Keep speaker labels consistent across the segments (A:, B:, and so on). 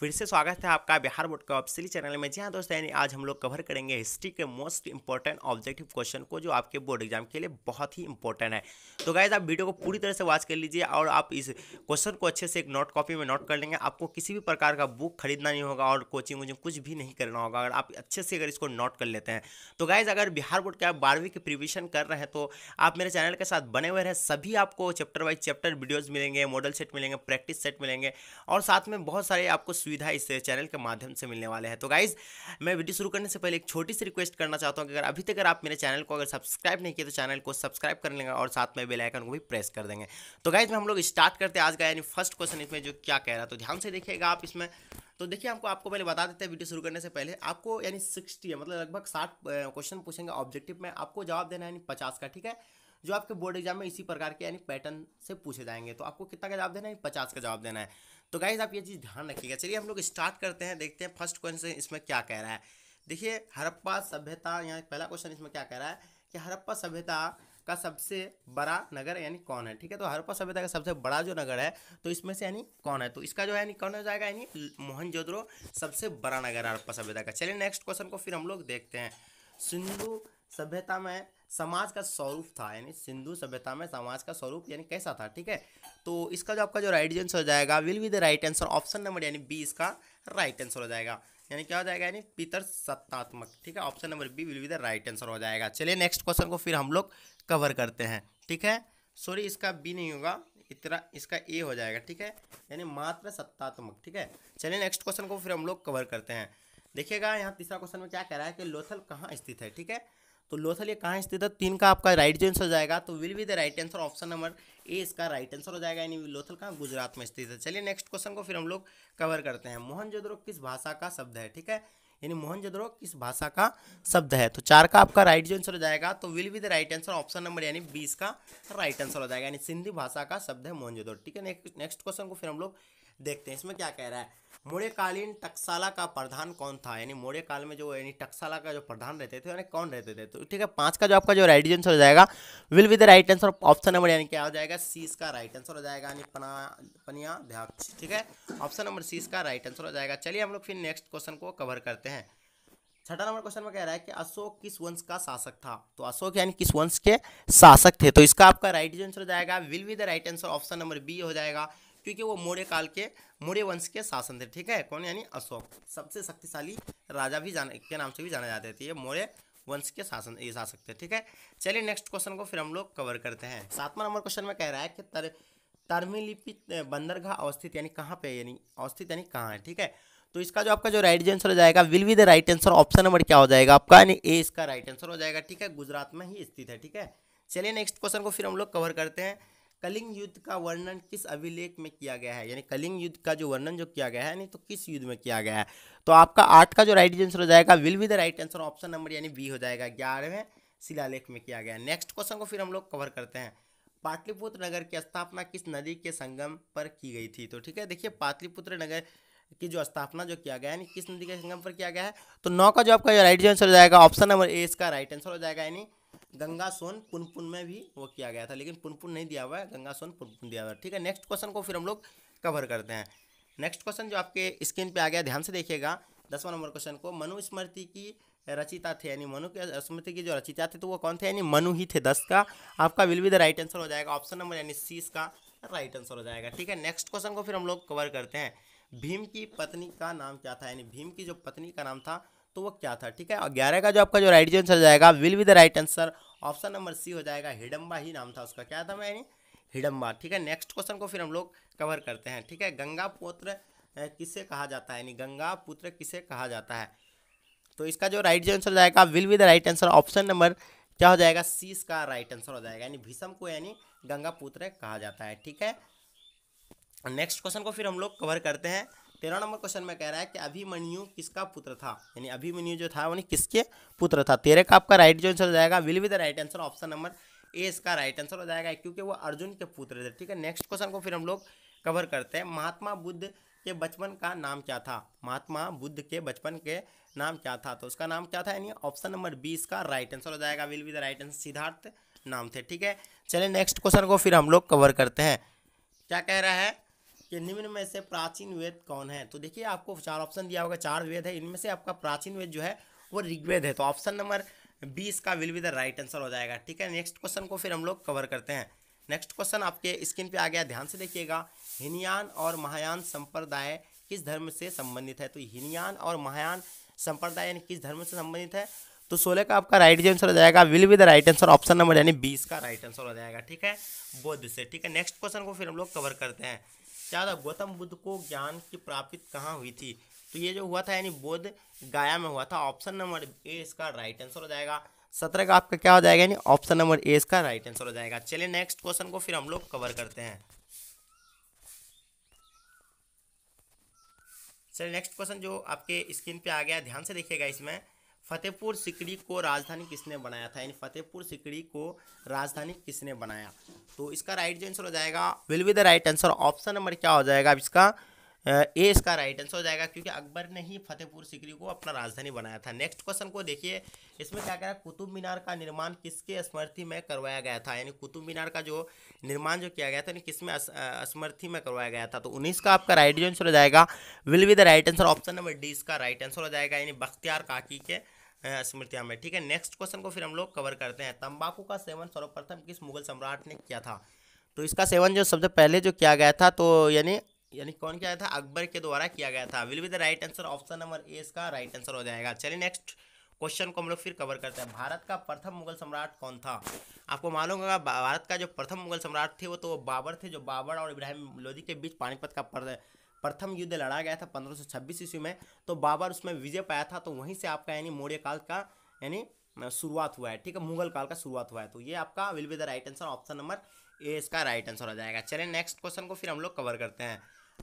A: फिर से स्वागत है आपका बिहार बोर्ड का ऑफिसियली चैनल में जी हाँ दोस्तों यानी आज हम लोग कवर करेंगे हिस्ट्री के मोस्ट इंपॉर्टेंट ऑब्जेक्टिव क्वेश्चन को जो आपके बोर्ड एग्जाम के लिए बहुत ही इंपॉर्टेंट है तो गाइज आप वीडियो को पूरी तरह से वॉच कर लीजिए और आप इस क्वेश्चन को अच्छे से एक नोट कॉपी में नोट कर लेंगे आपको किसी भी प्रकार का बुक खरीदना नहीं होगा और कोचिंग वोचिंग कुछ भी नहीं करना होगा अगर आप अच्छे से अगर इसको नोट कर लेते हैं तो गाइज अगर बिहार बोर्ड के आप बारहवीं की प्रिविशन कर रहे हैं तो आप मेरे चैनल के साथ बने हुए रहें सभी आपको चैप्टर वाइज चैप्टर वीडियोज़ मिलेंगे मॉडल सेट मिलेंगे प्रैक्टिस सेट मिलेंगे और साथ में बहुत सारे आपको सुविधा इस चैनल के माध्यम से मिलने वाले हैं तो गाइज मैं वीडियो शुरू करने से पहले एक छोटी सी रिक्वेस्ट करना चाहता हूँ कि अगर अभी तक आप मेरे चैनल को अगर सब्सक्राइब नहीं किया तो चैनल को सब्सक्राइब कर लेंगे और साथ में बेलाइकन को भी प्रेस कर देंगे तो गाइज में हम लोग स्टार्ट करते हैं आज का यानी फर्स्ट क्वेश्चन इसमें जो क्या कह रहा है तो ध्यान से देखिएगा आप इसमें तो देखिए आपको आपको पहले बता देते हैं वीडियो शुरू करने से पहले आपको यानी सिक्सटी मतलब लगभग साठ क्वेश्चन पूछेंगे ऑब्जेक्टिव में आपको जवाब देना है यानी पचास का ठीक है जो आपके बोर्ड एग्जाम में इसी प्रकार के यानी पैटर्न से पूछे जाएंगे तो आपको कितना का जवाब देना है पचास का जवाब देना है तो गाइज आप ये चीज़ ध्यान रखिएगा चलिए हम लोग स्टार्ट करते हैं देखते हैं फर्स्ट क्वेश्चन इसमें क्या कह रहा है देखिए हड़प्पा सभ्यता यहाँ पहला क्वेश्चन इसमें क्या कह रहा है कि हड़प्पा सभ्यता का सबसे बड़ा नगर यानी कौन है ठीक है तो हड़प्पा सभ्यता का सबसे बड़ा जो नगर है तो इसमें से यानी कौन है तो इसका जो है यानी कौन हो जाएगा यानी मोहनजोद्रो सबसे बड़ा नगर है हड़प्पा सभ्यता का चलिए नेक्स्ट क्वेश्चन को फिर हम लोग देखते हैं सिंधु सभ्यता में समाज का स्वरूप था यानी सिंधु सभ्यता में समाज का स्वरूप यानी कैसा था ठीक है तो इसका जो आपका जो राइट आंसर हो जाएगा will be the right answer option number यानी बी इसका राइट आंसर हो जाएगा यानी क्या हो जाएगा यानी पितर सत्तात्मक ठीक है option number B will be the right answer हो जाएगा चलिए नेक्स्ट क्वेश्चन को फिर हम लोग कवर करते हैं ठीक है सॉरी इसका बी नहीं होगा इतना इसका ए हो जाएगा ठीक है यानी मात्र सत्तात्मक ठीक है चलिए नेक्स्ट क्वेश्चन को फिर हम लोग कवर करते हैं देखिएगा यहाँ तीसरा क्वेश्चन में क्या कह रहा है कि लोथल कहाँ स्थित है ठीक है तो लोथल ये कहाँ स्थित है तीन का आपका राइट जो आंसर हो जाएगा तो will be the right answer option number A इसका राइट आंसर हो जाएगा यानी लोथल कहाँ गुजरात में स्थित है चलिए नेक्स्ट क्वेश्चन को फिर हम लोग कवर करते हैं मोहनजोदड़ो किस भाषा का शब्द है ठीक है यानी मोहनजोदड़ो किस भाषा का शब्द है तो चार का आपका राइट जो आंसर हो जाएगा तो will be the right answer option number यानी बीस का राइट आंसर हो जाएगा यानी सिंधी भाषा का शब्द है मोहन ठीक है नेक्स्ट क्वेश्चन को फिर हम लोग देखते हैं इसमें क्या कह रहा है मौर्यकालीन टक्साला का प्रधान कौन था यानी मौर्य काल में जो यानी टक्साला का जो प्रधान रहते थे यानी कौन रहते थे तो ठीक है पांच का जो आपका जो राइट आंसर हो जाएगा will with the right answer option number यानी क्या हो जाएगा सी इसका राइट आंसर हो जाएगा यानी पना पनियाध्यक्ष ठीक है ऑप्शन नंबर सी इसका राइट आंसर हो जाएगा चलिए हम लोग फिर नेक्स्ट क्वेश्चन को कवर करते हैं छठा नंबर क्वेश्चन में कह रहा है कि अशोक किस वंश का शासक था तो अशोक यानी किस वंश के शासक थे तो इसका आपका राइट आंसर हो जाएगा will be the right answer option number B हो जाएगा क्योंकि वो मौर्य काल के मौर्य वंश के शासन थे ठीक है कौन यानी अशोक सबसे शक्तिशाली राजा भी जाना के नाम से भी जाना जाते थे ये मौर्य वंश के शासन ये शासक थे ठीक है चलिए नेक्स्ट क्वेश्चन को फिर हम लोग कवर करते हैं सातवां नंबर क्वेश्चन में कह रहा है कि तर तर्मिलिपि बंदरगाह अवस्थित यानी कहाँ पे यानी अवस्थित यानी कहाँ है ठीक है तो इसका जो आपका जो राइट आंसर हो जाएगा will be the right answer option number क्या हो जाएगा आपका यानी ए इसका राइट आंसर हो जाएगा ठीक है गुजरात में ही स्थित है ठीक है चलिए नेक्स्ट क्वेश्चन को फिर हम लोग कवर करते हैं कलिंग युद्ध का वर्णन किस अभिलेख में किया गया है यानी कलिंग युद्ध का जो वर्णन जो किया गया है यानी तो किस युद्ध में किया गया है तो आपका आठ का जो राइट आंसर हो जाएगा will be the right answer option number यानी बी हो जाएगा ग्यारहवें शिलालेख में किया गया है नेक्स्ट क्वेश्चन को फिर हम लोग कवर करते हैं पाटलिपुत्र नगर की स्थापना किस नदी के संगम पर की गई थी तो ठीक है देखिए पाटलिपुत्र नगर की जो स्थापना जो किया गया यानी किस नदी के संगम पर किया गया है तो नौ का जो आपका राइट आंसर हो जाएगा ऑप्शन नंबर ए इसका राइट आंसर हो जाएगा यानी गंगा सोन पुनपुन में भी वो किया गया था लेकिन पुनपुन नहीं दिया हुआ है गंगा सोन पुनपुन दिया हुआ है ठीक है नेक्स्ट क्वेश्चन को फिर हम लोग कवर करते हैं नेक्स्ट क्वेश्चन जो आपके स्क्रीन पे आ गया ध्यान से देखिएगा दसवां नंबर क्वेश्चन को मनुस्मृति की रचिता थे यानी मनु की स्मृति की जो रचिता थे तो वो कौन थे यानी मनु ही थे दस का आपका will be the right answer हो जाएगा ऑप्शन नंबर यानी सीस का राइट आंसर हो जाएगा ठीक है नेक्स्ट क्वेश्चन को फिर हम लोग कवर करते हैं भीम की पत्नी का नाम क्या था यानी भीम की जो पत्नी का नाम था तो वो क्या था ठीक है और ग्यारह का जो आपका जो राइट आंसर हो जाएगा will be the right answer option number C हो जाएगा हिडम्बा ही नाम था उसका क्या था मैंने हिडम्बा ठीक है नेक्स्ट क्वेश्चन को फिर हम लोग कवर करते हैं ठीक है गंगा पुत्र किसे कहा जाता है यानी गंगा पुत्र किसे कहा जाता है तो इसका जो राइट जो आंसर हो जाएगा will be the right answer option number क्या हो जाएगा सी इसका राइट आंसर हो जाएगा यानी भीषम को यानी गंगा पुत्र कहा जाता है ठीक है नेक्स्ट क्वेश्चन को फिर हम लोग कवर करते हैं तेरह नंबर क्वेश्चन में कह रहा है कि अभिमन्यु किसका पुत्र था यानी अभिमन्यु जो था यानी किसके पुत्र था तेरह का आपका राइट जो आंसर हो जाएगा will with the right answer option number A इसका राइट आंसर हो जाएगा क्योंकि वो अर्जुन के पुत्र थे ठीक है नेक्स्ट क्वेश्चन को फिर हम लोग कवर करते हैं महात्मा बुद्ध के बचपन का नाम क्या था महात्मा बुद्ध के बचपन के नाम क्या था तो उसका नाम क्या था यानी ऑप्शन नंबर बी इसका राइट आंसर हो जाएगा will with the right answer Siddhartha नाम थे ठीक है चलिए नेक्स्ट क्वेश्चन को फिर हम लोग कवर करते हैं क्या कह रहा है कि निम्न में से प्राचीन वेद कौन है तो देखिए आपको चार ऑप्शन दिया होगा चार वेद है इनमें से आपका प्राचीन वेद जो है वो ऋग्वेद है तो ऑप्शन नंबर बी इसका will be the right answer हो जाएगा ठीक है नेक्स्ट क्वेश्चन को फिर हम लोग कवर करते हैं नेक्स्ट क्वेश्चन आपके स्क्रीन पे आ गया ध्यान से देखिएगा हिनयान और महायान संप्रदाय किस धर्म से संबंधित है तो हिनयान और महायान संप्रदाय यानी किस धर्म से संबंधित है तो सोलह का आपका राइट आंसर हो जाएगा will be the right answer option number यानी बीस का राइट आंसर हो जाएगा ठीक है बौद्ध से ठीक है नेक्स्ट क्वेश्चन को फिर हम लोग कवर करते हैं ज्यादा गौतम बुद्ध को ज्ञान की प्राप्ति कहाँ हुई थी तो ये जो हुआ था यानी बोध गाया में हुआ था ऑप्शन नंबर ए इसका राइट आंसर हो जाएगा सत्रह का आपका क्या हो जाएगा यानी ऑप्शन नंबर ए इसका राइट आंसर हो जाएगा चलिए नेक्स्ट क्वेश्चन को फिर हम लोग कवर करते हैं चलिए नेक्स्ट क्वेश्चन जो आपके स्क्रीन पे आ गया ध्यान से देखिएगा इसमें फतेहपुर सिकड़ी को राजधानी किसने बनाया था यानी फतेहपुर सिकड़ी को राजधानी किसने बनाया तो इसका राइट जो आंसर हो जाएगा will be the right answer option number क्या हो जाएगा अब इसका ए इसका राइट आंसर हो जाएगा क्योंकि अकबर ने ही फतेहपुर सिकरी को अपना राजधानी बनाया था नेक्स्ट क्वेश्चन को देखिए इसमें क्या कह रहा है कुतुब मीनार का निर्माण किसके स्मृति में करवाया गया था यानी कुतुब मीनार का जो निर्माण जो किया गया था यानी किसमें स्मृति में करवाया गया था तो उन्नीस का आपका राइट जो आंसर हो जाएगा will be the right answer option number D इसका राइट आंसर हो जाएगा यानी बख्तियार काकी के स्मृतियाँ में ठीक है नेक्स्ट क्वेश्चन को फिर हम लोग कवर करते हैं तंबाकू का सेवन सर्वप्रथम किस मुगल सम्राट ने किया था तो इसका सेवन जो सबसे पहले जो किया गया था तो यानी यानी कौन किया था अकबर के द्वारा किया गया था will be the right answer option number A इसका राइट आंसर हो जाएगा चलिए नेक्स्ट क्वेश्चन को हम लोग फिर कवर करते हैं भारत का प्रथम मुगल सम्राट कौन था आपको मालूम होगा भारत का जो प्रथम मुगल सम्राट थे वो तो वो बाबर थे जो बाबर और इब्राहिम लोधी के बीच पानीपत का प्रथम युद्ध लड़ा गया था पंद्रह सौ छब्बीस ईस्वी में तो बाबर उसमें विजय पाया था तो वहीं से आपका यानी मौर्य काल का यानी शुरुआत हुआ है ठीक है मुगल काल का शुरुआत हुआ है तो ये आपका will be the right answer option number A इसका राइट आंसर हो जाएगा चलिए नेक्स्ट क्वेश्चन को फिर हम लोग कवर करते हैं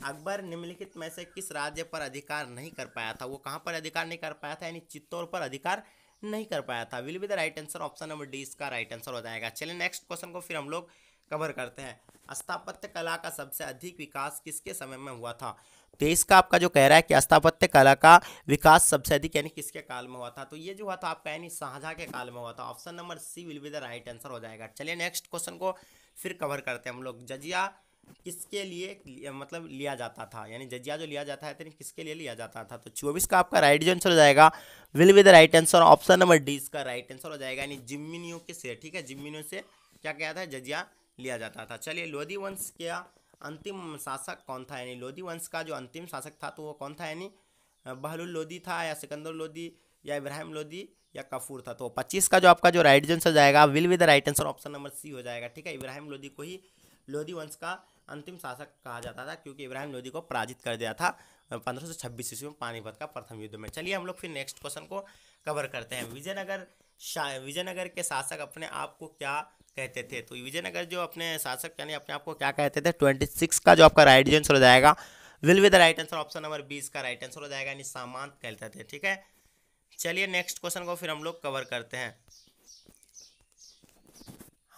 A: अकबर निम्नलिखित में से किस राज्य पर अधिकार नहीं कर पाया था वो कहाँ पर अधिकार नहीं कर पाया था यानी चित्तौड़ पर अधिकार नहीं कर पाया था will be the right answer option number D इसका राइट आंसर हो जाएगा चलिए नेक्स्ट क्वेश्चन को फिर हम लोग कवर करते हैं स्थापत्य कला का सबसे अधिक विकास किसके समय में हुआ था तो इसका आपका जो कह रहा है कि स्थापत्य कला का विकास सबसे अधिक यानी किसके काल में हुआ था तो ये जो हुआ था आपका यानी शाहजहा के काल में हुआ था option number C will be the right answer हो जाएगा चलिए नेक्स्ट क्वेश्चन को फिर कवर करते हैं हम लोग जजिया किसके लिए मतलब लिया जाता था यानी जजिया जो लिया जाता है तो किसके लिए लिया जाता था तो चौबीस का आपका राइट जो आंसर हो जाएगा will be the right answer option number D इसका राइट आंसर हो जाएगा यानी जिमिनियो के से ठीक है जिमिनियो से क्या कहता है जजिया लिया जाता था चलिए लोधी वंश का अंतिम शासक कौन था यानी लोधी वंश का जो अंतिम शासक था तो वो कौन था यानी बहलुल लोधी था या सिकंदर लोधी या इब्राहिम लोधी या कफूर था तो पच्चीस का जो आपका जो राइट आंसर जाएगा will with right answer option number C हो जाएगा ठीक है इब्राहिम लोधी को ही लोधी वंश का अंतिम शासक कहा जाता था क्योंकि इब्राहिम लोधी को पराजित कर दिया था पंद्रह सौ छब्बीस ईस्वी में पानीपत का प्रथम युद्ध में चलिए हम लोग फिर नेक्स्ट क्वेश्चन को कवर करते हैं विजयनगर विजयनगर के शासक अपने आप को क्या कहते थे तो विजयनगर जो अपने शासक यानी अपने आप को क्या कहते थे ट्वेंटी सिक्स का जो आपका राइट आंसर हो जाएगा will with right answer option number बीस का राइट आंसर हो जाएगा यानी सामान कहते थे ठीक है चलिए नेक्स्ट क्वेश्चन को फिर हम लोग कवर करते हैं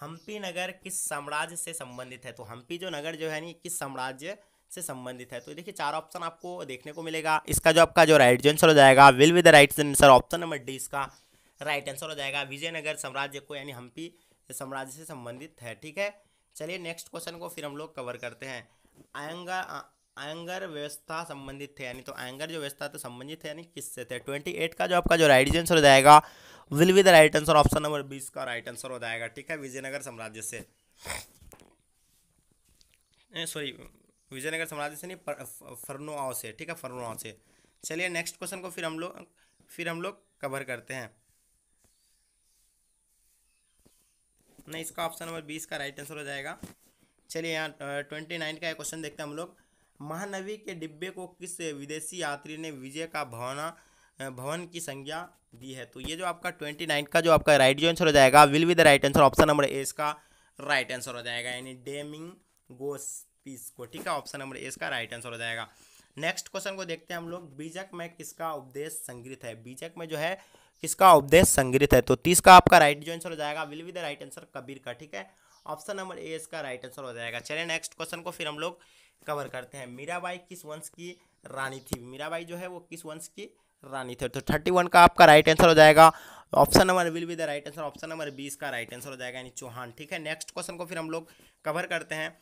A: हम्पी नगर किस साम्राज्य से संबंधित है तो हम्पी जो नगर जो है नी किस साम्राज्य से संबंधित है तो देखिए चार ऑप्शन आपको देखने को मिलेगा इसका जो आपका जो राइट आंसर हो जाएगा will with right answer option number D इसका राइट आंसर हो जाएगा विजयनगर साम्राज्य को यानी हम्पी साम्राज्य से संबंधित है ठीक है चलिए नेक्स्ट क्वेश्चन को फिर हम लोग कवर करते हैं आयंगर आयंगर व्यवस्था संबंधित थे यानी तो आयंगर जो व्यवस्था तो संबंधित है यानी किससे थे ट्वेंटी एट का जो आपका जो राइट आंसर हो जाएगा will be the right answer option number बीस का राइट आंसर हो जाएगा ठीक है विजयनगर साम्राज्य से सॉरी विजयनगर साम्राज्य से नहीं फरनोआव से ठीक है फरनोआव से चलिए नेक्स्ट क्वेश्चन को फिर हम लोग फिर हम लोग कवर करते हैं नहीं इसका ऑप्शन नंबर बीस का राइट आंसर हो जाएगा चलिए यहाँ ट्वेंटी नाइन का क्वेश्चन देखते हैं हम लोग महानवी के डिब्बे को किस विदेशी यात्री ने विजय का भवना भवन की संज्ञा दी है तो ये जो आपका ट्वेंटी नाइन का जो आपका राइट जो आंसर हो जाएगा will be the right answer option number A इसका राइट आंसर हो जाएगा यानी डेमिंग गोस पीस को ठीक है ऑप्शन नंबर ए इसका राइट आंसर हो जाएगा नेक्स्ट क्वेश्चन को देखते हैं हम लोग बीजक में किसका उपदेश संग्रहित है बीजक में जो है किसका उपदेश संग्रहित है तो तीस का आपका राइट जो आंसर हो जाएगा will be the right answer Kabir का ठीक है ऑप्शन नंबर ए इसका राइट आंसर हो जाएगा चलिए नेक्स्ट क्वेश्चन को फिर हम लोग कवर करते हैं मीराबाई किस वंश की रानी थी मीराबाई जो है वो किस वंश की रानी थी तो थर्टी वन का आपका राइट आंसर हो जाएगा option number will be the right answer option number बीस का राइट आंसर हो जाएगा यानी चौहान ठीक है नेक्स्ट क्वेश्चन को फिर हम लोग कवर करते हैं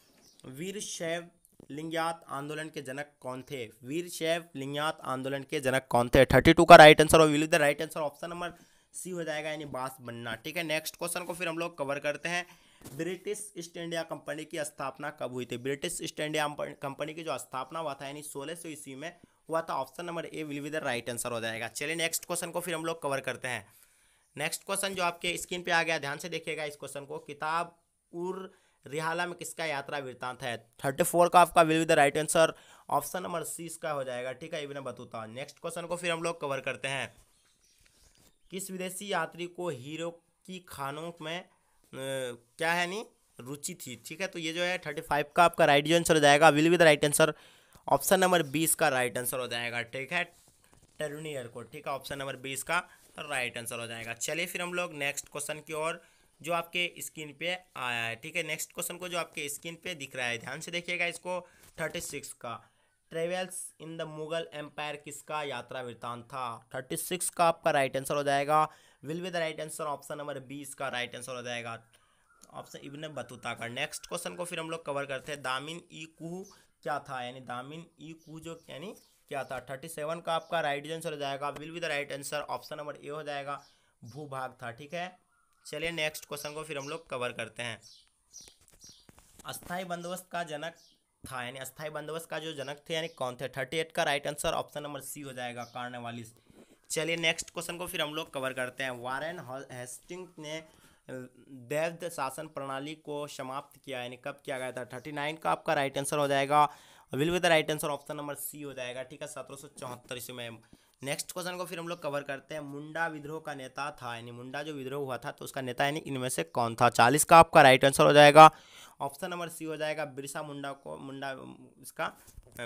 A: वीर शैव लिंगात आंदोलन के जनक कौन थे वीर शैव लिंगात आंदोलन के जनक कौन थे थर्टी टू का राइट आंसर और will the right answer option number C हो जाएगा यानी बास बनना ठीक है नेक्स्ट क्वेश्चन को फिर हम लोग कवर करते हैं ब्रिटिश ईस्ट इंडिया कंपनी की स्थापना कब हुई थी ब्रिटिश ईस्ट इंडिया कंपनी की जो स्थापना हुआ था यानी सोलह सौ ईस्वी में हुआ था option number A will be right answer हो जाएगा चलिए नेक्स्ट क्वेश्चन को फिर हम लोग कवर करते हैं नेक्स्ट क्वेश्चन जो आपके स्क्रीन पे आ गया ध्यान से देखिएगा इस क्वेश्चन को किताब उर रिहाला में किसका यात्रा वृतांत है थर्टी फोर का आपका will with the right answer option number C इसका हो जाएगा ठीक है इवन बतूता नेक्स्ट क्वेश्चन को फिर हम लोग कवर करते हैं किस विदेशी यात्री को हीरो की खानों में क्या है नी रुचि थी ठीक है तो ये जो है थर्टी फाइव का आपका राइट आंसर हो जाएगा will with the right answer option number बीस का राइट आंसर हो जाएगा ठीक है टर्नियर को ठीक है ऑप्शन नंबर बीस का राइट आंसर हो जाएगा चलिए फिर हम लोग नेक्स्ट क्वेश्चन की ओर जो आपके स्क्रीन पे आया है ठीक है नेक्स्ट क्वेश्चन को जो आपके स्क्रीन पे दिख रहा है ध्यान से देखिएगा इसको थर्टी सिक्स का travels in the Mughal empire किसका यात्रा वृतान था थर्टी सिक्स का आपका राइट आंसर हो जाएगा will be the right answer option number B इसका राइट आंसर हो जाएगा ऑप्शन इबन बतूता का नेक्स्ट क्वेश्चन को फिर हम लोग कवर करते हैं दामिन ई कुह क्या था यानी दामिन ई कुह जो यानी क्या था थर्टी सेवन का आपका राइट आंसर हो जाएगा will be the right answer option number A हो जाएगा भूभाग था ठीक है चलिए नेक्स्ट क्वेश्चन को फिर हम लोग कवर करते हैं अस्थाई बंदोबस्त का जनक था यानी अस्थाई बंदोबस्त का जो जनक थे यानी कौन थे थर्टी एट का right answer option number C हो जाएगा कार्नवालिस चलिए नेक्स्ट क्वेश्चन को फिर हम लोग कवर करते हैं वारेन हेस्टिंग ने दैव्य शासन प्रणाली को समाप्त किया यानी कब किया गया था थर्टी नाइन का आपका राइट आंसर हो जाएगा will with right answer option number C हो जाएगा ठीक है सत्रह सौ चौहत्तर ईस्वी में नेक्स्ट क्वेश्चन को फिर हम लोग कवर करते हैं मुंडा विद्रोह का नेता था यानी मुंडा जो विद्रोह हुआ था तो उसका नेता यानी इनमें से कौन था चालीस का आपका राइट आंसर हो जाएगा ऑप्शन नंबर सी हो जाएगा बिरसा मुंडा को मुंडा इसका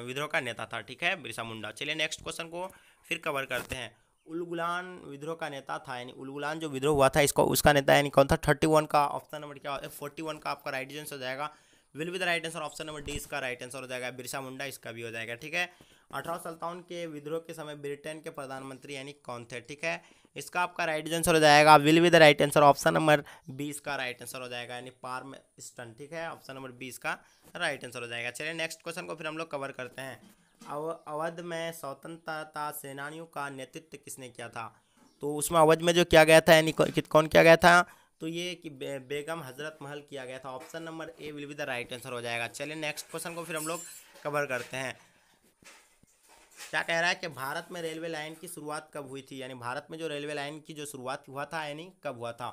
A: विद्रोह का नेता था ठीक है बिरसा मुंडा चलिए नेक्स्ट क्वेश्चन को फिर कवर करते हैं उलगुलान विद्रोह का नेता था यानी उलगुलान जो विद्रोह हुआ था इसको उसका नेता यानी कौन था थर्टी वन का ऑप्शन नंबर क्या फोर्टी वन का आपका राइट आंसर हो जाएगा will with right answer option number D इसका राइट आंसर हो जाएगा बिरसा मुंडा इसका भी हो जाएगा ठीक है अठारह के विद्रोह के समय ब्रिटेन के प्रधानमंत्री यानी कौन थे ठीक है इसका आपका राइट आंसर हो जाएगा will be the right answer option number B इसका राइट आंसर हो जाएगा यानी पार्म स्टन ठीक है ऑप्शन नंबर बी इसका राइट आंसर हो जाएगा चलिए नेक्स्ट क्वेश्चन को फिर हम लोग कवर करते हैं अव अवध में स्वतंत्रता सेनानियों का नेतृत्व किसने किया था तो उसमें अवध में जो किया गया था यानी कौन किया गया था तो ये कि बे, बेगम हजरत महल किया गया था option number A will be the right answer हो जाएगा चलिए नेक्स्ट क्वेश्चन को फिर हम लोग कवर करते हैं क्या कह रहा है कि भारत में रेलवे लाइन की शुरुआत कब हुई थी यानी भारत में जो रेलवे लाइन की जो शुरुआत हुआ था यानी कब हुआ था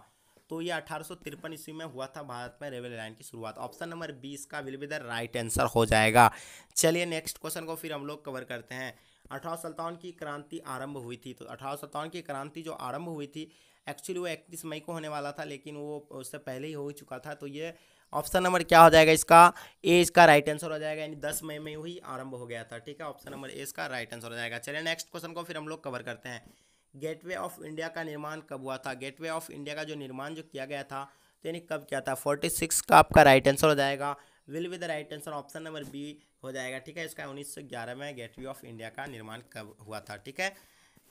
A: तो ये अठारह ईस्वी में हुआ था भारत में रेलवे लाइन की शुरुआत ऑप्शन नंबर बीस का will be the right answer हो जाएगा चलिए नेक्स्ट क्वेश्चन को फिर हम लोग कवर करते हैं अठारह की क्रांति आरंभ हुई थी तो अठारह की क्रांति जो आरंभ हुई थी एक्चुअली वो इकतीस मई को होने वाला था लेकिन वो उससे पहले ही हो चुका था तो ये ऑप्शन नंबर क्या हो जाएगा इसका ए इसका राइट आंसर हो जाएगा यानी दस मई में ही आरंभ हो गया था ठीक है ऑप्शन नंबर ए इसका राइट आंसर हो जाएगा चलिए नेक्स्ट क्वेश्चन को फिर हम लोग कवर करते हैं गेटवे ऑफ इंडिया का निर्माण कब हुआ था गेटवे ऑफ इंडिया का जो निर्माण जो किया गया था तो यानी कब किया था फोर्टी सिक्स का आपका राइट आंसर हो जाएगा will with right answer option number B हो जाएगा ठीक है इसका उन्नीस सौ ग्यारह में गेटवे ऑफ इंडिया का निर्माण कब हुआ था ठीक है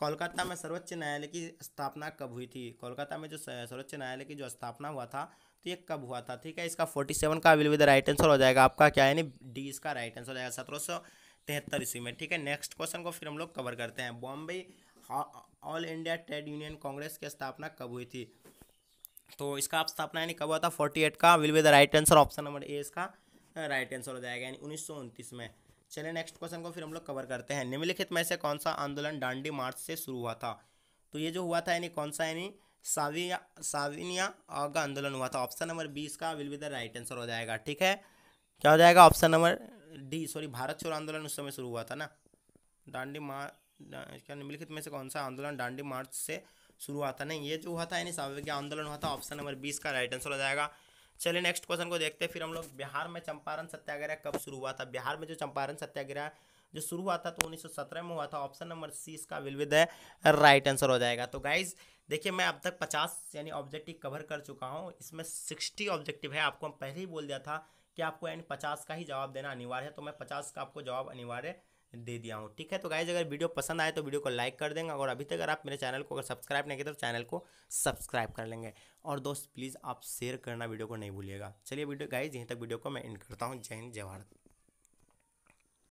A: कोलकाता में सर्वोच्च न्यायालय की स्थापना कब हुई थी कोलकाता में जो सर्वोच्च न्यायालय की जो स्थापना हुआ था तो ये कब हुआ था ठीक है इसका फोर्टी सेवन का विल विद राइट आंसर हो जाएगा आपका क्या यानी डी इसका राइट आंसर हो जाएगा सत्रह सौ तिहत्तर ईस्वी में ठीक है नेक्स्ट क्वेश्चन को फिर हम लोग कवर करते हैं Bombay All India Trade Union Congress की स्थापना कब हुई थी तो इसका आप स्थापना यानी कब हुआ था फोर्टी एट का will with right answer option number A इसका राइट आंसर हो जाएगा यानी उन्नीस में चलिए नेक्स्ट क्वेश्चन को फिर हम लोग कवर करते हैं निम्नलिखित में से कौन सा आंदोलन डांडी मार्च से शुरू हुआ था तो ये जो हुआ था यानी कौन सा यानी साविया साविनिया आग आंदोलन हुआ था ऑप्शन नंबर बीस का will be the right answer हो जाएगा ठीक है क्या हो जाएगा option number D sorry Bharat छोड़ो आंदोलन उस समय शुरू हुआ था ना डांडी मार्च क्या निम्नलिखित में से कौन सा आंदोलन डांडी मार्च से शुरू हुआ था नहीं ये जो हुआ था यानी साविक आंदोलन हुआ था ऑप्शन नंबर बीस का राइट आंसर हो जाएगा चलिए नेक्स्ट क्वेश्चन को देखते हैं फिर हम लोग बिहार में चंपारण सत्याग्रह कब शुरू हुआ था बिहार में जो चंपारण सत्याग्रह जो शुरू हुआ था तो 1917 में हुआ था ऑप्शन नंबर सी इसका विल विद राइट आंसर हो जाएगा तो गाइज देखिए मैं अब तक 50 यानी ऑब्जेक्टिव कवर कर चुका हूँ इसमें 60 ऑब्जेक्टिव है आपको हम पहले ही बोल दिया था कि आपको यानी 50 का ही जवाब देना अनिवार्य है तो मैं 50 का आपको जवाब अनिवार्य दे दिया हूँ ठीक है तो गाइज अगर वीडियो पसंद आए तो वीडियो को लाइक कर देंगे और अभी तक अगर आप मेरे चैनल को अगर सब्सक्राइब नहीं किया तो चैनल को सब्सक्राइब कर लेंगे और दोस्त प्लीज़ आप शेयर करना वीडियो को नहीं भूलिएगा चलिए वीडियो गाइज यहीं तक वीडियो को मैं एंड करता हूँ जय हिंद जय भारत